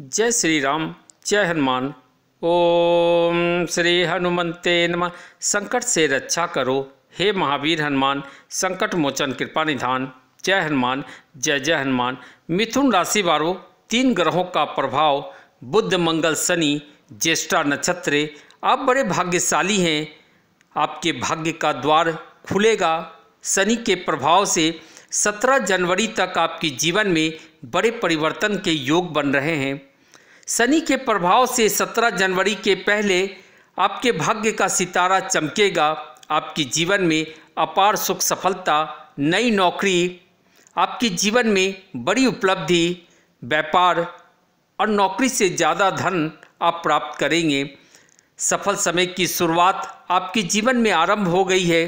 जय श्री राम जय हनुमान ओम श्री हनुमते नम संकट से रक्षा करो हे महावीर हनुमान संकट मोचन कृपा निधान जय हनुमान जय जय हनुमान मिथुन राशि वालों तीन ग्रहों का प्रभाव बुद्ध मंगल शनि ज्येष्ठा नक्षत्र आप बड़े भाग्यशाली हैं आपके भाग्य का द्वार खुलेगा शनि के प्रभाव से 17 जनवरी तक आपके जीवन में बड़े परिवर्तन के योग बन रहे हैं शनि के प्रभाव से 17 जनवरी के पहले आपके भाग्य का सितारा चमकेगा आपके जीवन में अपार सुख सफलता नई नौकरी आपके जीवन में बड़ी उपलब्धि व्यापार और नौकरी से ज़्यादा धन आप प्राप्त करेंगे सफल समय की शुरुआत आपके जीवन में आरंभ हो गई है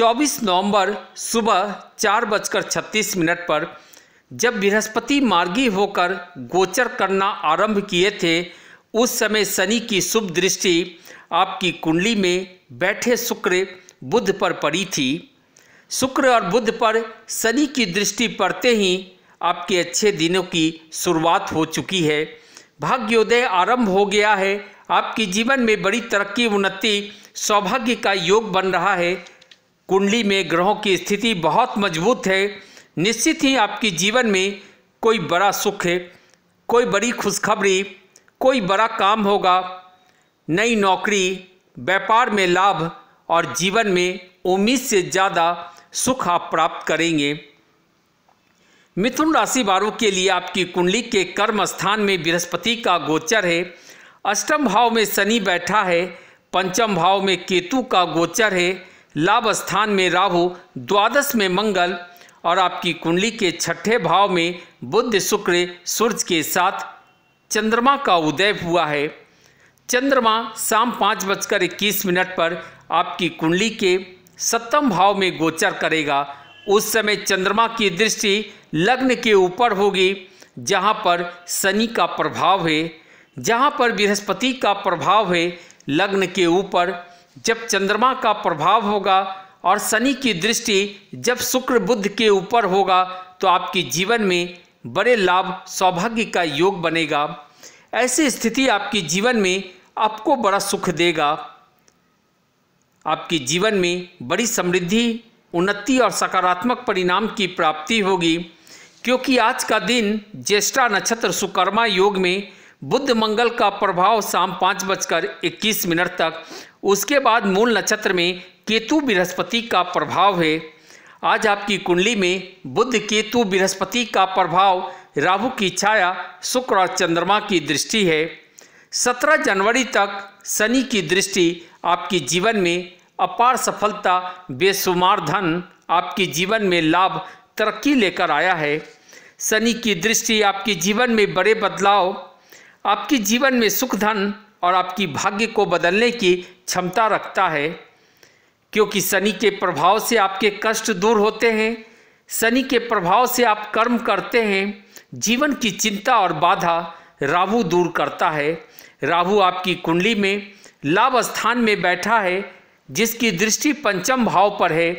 24 नवंबर सुबह चार बजकर छत्तीस मिनट पर जब बृहस्पति मार्गी होकर गोचर करना आरंभ किए थे उस समय शनि की शुभ दृष्टि आपकी कुंडली में बैठे शुक्र बुध पर पड़ी थी शुक्र और बुध पर शनि की दृष्टि पड़ते ही आपके अच्छे दिनों की शुरुआत हो चुकी है भाग्योदय आरंभ हो गया है आपकी जीवन में बड़ी तरक्की उन्नति सौभाग्य का योग बन रहा है कुंडली में ग्रहों की स्थिति बहुत मजबूत है निश्चित ही आपके जीवन में कोई बड़ा सुख है कोई बड़ी खुशखबरी कोई बड़ा काम होगा नई नौकरी व्यापार में लाभ और जीवन में उम्मीद से ज़्यादा सुख आप प्राप्त करेंगे मिथुन राशि वालों के लिए आपकी कुंडली के कर्म स्थान में बृहस्पति का गोचर है अष्टम भाव में शनि बैठा है पंचम भाव में केतु का गोचर है लाभ स्थान में राहु द्वादश में मंगल और आपकी कुंडली के छठे भाव में बुद्ध शुक्र सूर्य के साथ चंद्रमा का उदय हुआ है चंद्रमा शाम पाँच बजकर इक्कीस मिनट पर आपकी कुंडली के सप्तम भाव में गोचर करेगा उस समय चंद्रमा की दृष्टि लग्न के ऊपर होगी जहाँ पर शनि का प्रभाव है जहाँ पर बृहस्पति का प्रभाव है लग्न के ऊपर जब चंद्रमा का प्रभाव होगा और शनि की दृष्टि जब शुक्र बुद्ध के ऊपर होगा तो आपके जीवन में बड़े लाभ सौभाग्य का योग बनेगा ऐसी स्थिति आपके जीवन में आपको बड़ा सुख देगा आपके जीवन में बड़ी समृद्धि उन्नति और सकारात्मक परिणाम की प्राप्ति होगी क्योंकि आज का दिन ज्येष्ठा नक्षत्र सुकर्मा योग में बुद्ध मंगल का प्रभाव शाम पाँच बजकर इक्कीस मिनट तक उसके बाद मूल नक्षत्र में केतु बृहस्पति का प्रभाव है आज आपकी कुंडली में बुद्ध केतु बृहस्पति का प्रभाव राहु की छाया शुक्र और चंद्रमा की दृष्टि है 17 जनवरी तक शनि की दृष्टि आपके जीवन में अपार सफलता बेशुमार धन आपके जीवन में लाभ तरक्की लेकर आया है शनि की दृष्टि आपके जीवन में बड़े बदलाव आपके जीवन में सुख धन और आपकी भाग्य को बदलने की क्षमता रखता है क्योंकि शनि के प्रभाव से आपके कष्ट दूर होते हैं शनि के प्रभाव से आप कर्म करते हैं जीवन की चिंता और बाधा राहु दूर करता है राहु आपकी कुंडली में लाभ स्थान में बैठा है जिसकी दृष्टि पंचम भाव पर है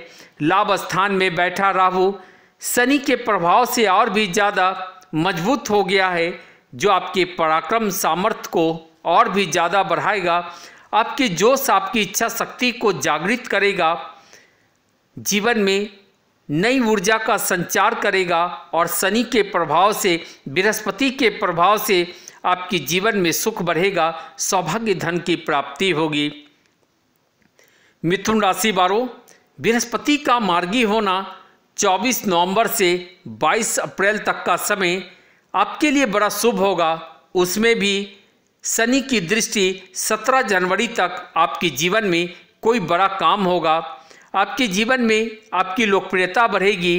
लाभ स्थान में बैठा राहु शनि के प्रभाव से और भी ज़्यादा मजबूत हो गया है जो आपके पराक्रम सामर्थ्य को और भी ज़्यादा बढ़ाएगा आपके जोश आपकी इच्छा शक्ति को जागृत करेगा जीवन में नई ऊर्जा का संचार करेगा और शनि के प्रभाव से बृहस्पति के प्रभाव से आपके जीवन में सुख बढ़ेगा सौभाग्य धन की प्राप्ति होगी मिथुन राशि वालों बृहस्पति का मार्गी होना 24 नवंबर से 22 अप्रैल तक का समय आपके लिए बड़ा शुभ होगा उसमें भी शनि की दृष्टि 17 जनवरी तक आपके जीवन में कोई बड़ा काम होगा आपके जीवन में आपकी लोकप्रियता बढ़ेगी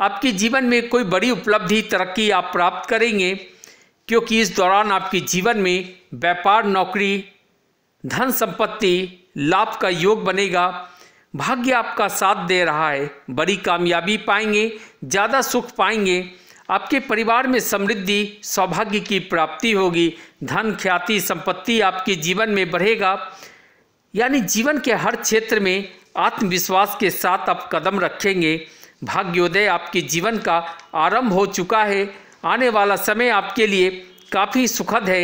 आपके जीवन में कोई बड़ी उपलब्धि तरक्की आप प्राप्त करेंगे क्योंकि इस दौरान आपके जीवन में व्यापार नौकरी धन संपत्ति लाभ का योग बनेगा भाग्य आपका साथ दे रहा है बड़ी कामयाबी पाएंगे ज़्यादा सुख पाएंगे आपके परिवार में समृद्धि सौभाग्य की प्राप्ति होगी धन ख्याति संपत्ति आपके जीवन में बढ़ेगा यानी जीवन के हर क्षेत्र में आत्मविश्वास के साथ आप कदम रखेंगे भाग्योदय आपके जीवन का आरंभ हो चुका है आने वाला समय आपके लिए काफ़ी सुखद है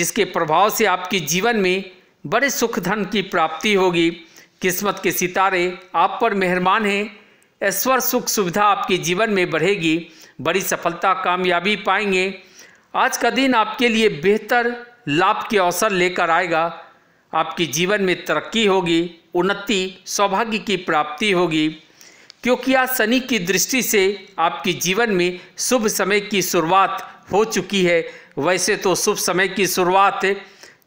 जिसके प्रभाव से आपके जीवन में बड़े सुख धन की प्राप्ति होगी किस्मत के सितारे आप पर मेहरबान हैं ऐश्वर सुख सुविधा आपके जीवन में बढ़ेगी बड़ी सफलता कामयाबी पाएंगे आज का दिन आपके लिए बेहतर लाभ के अवसर लेकर आएगा आपके जीवन में तरक्की होगी उन्नति सौभाग्य की प्राप्ति होगी क्योंकि आज शनि की दृष्टि से आपके जीवन में शुभ समय की शुरुआत हो चुकी है वैसे तो शुभ समय की शुरुआत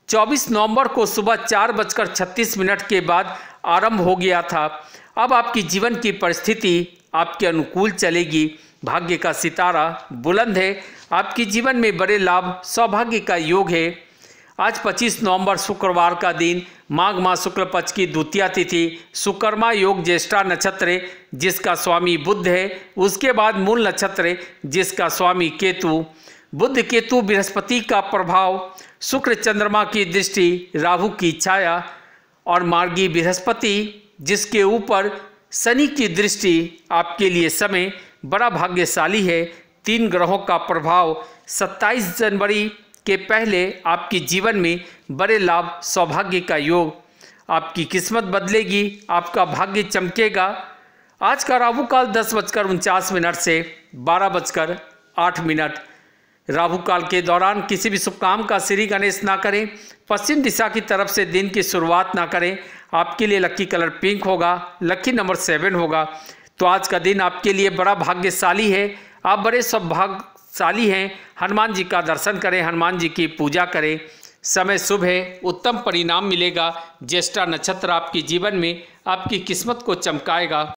24 नवंबर को सुबह चार बजकर छत्तीस मिनट के बाद आरंभ हो गया था अब आपकी जीवन की परिस्थिति आपके अनुकूल चलेगी भाग्य का सितारा बुलंद है आपके जीवन में बड़े लाभ सौभाग्य का योग है आज 25 नवंबर शुक्रवार का दिन माघ माह शुक्ल पक्ष की द्वितीय तिथि सुकर्मा योग ज्येष्ठा नक्षत्र जिसका स्वामी बुद्ध है उसके बाद मूल नक्षत्र जिसका स्वामी केतु बुद्ध केतु बृहस्पति का प्रभाव शुक्र चंद्रमा की दृष्टि राहु की छाया और मार्गी बृहस्पति जिसके ऊपर शनि की दृष्टि आपके लिए समय बड़ा भाग्यशाली है तीन ग्रहों का प्रभाव 27 जनवरी के पहले आपके जीवन में बड़े लाभ सौभाग्य का योग आपकी किस्मत बदलेगी आपका भाग्य चमकेगा आज का राहु काल दस बजकर उनचास मिनट से बारह बजकर आठ मिनट राहु काल के दौरान किसी भी शुभ काम का श्री गणेश ना करें पश्चिम दिशा की तरफ से दिन की शुरुआत ना करें आपके लिए लकी कलर पिंक होगा लकी नंबर सेवन होगा तो आज का दिन आपके लिए बड़ा भाग्यशाली है आप बड़े सौभाग्यशाली हैं हनुमान जी का दर्शन करें हनुमान जी की पूजा करें समय शुभ है उत्तम परिणाम मिलेगा ज्येष्ठा नक्षत्र आपके जीवन में आपकी किस्मत को चमकाएगा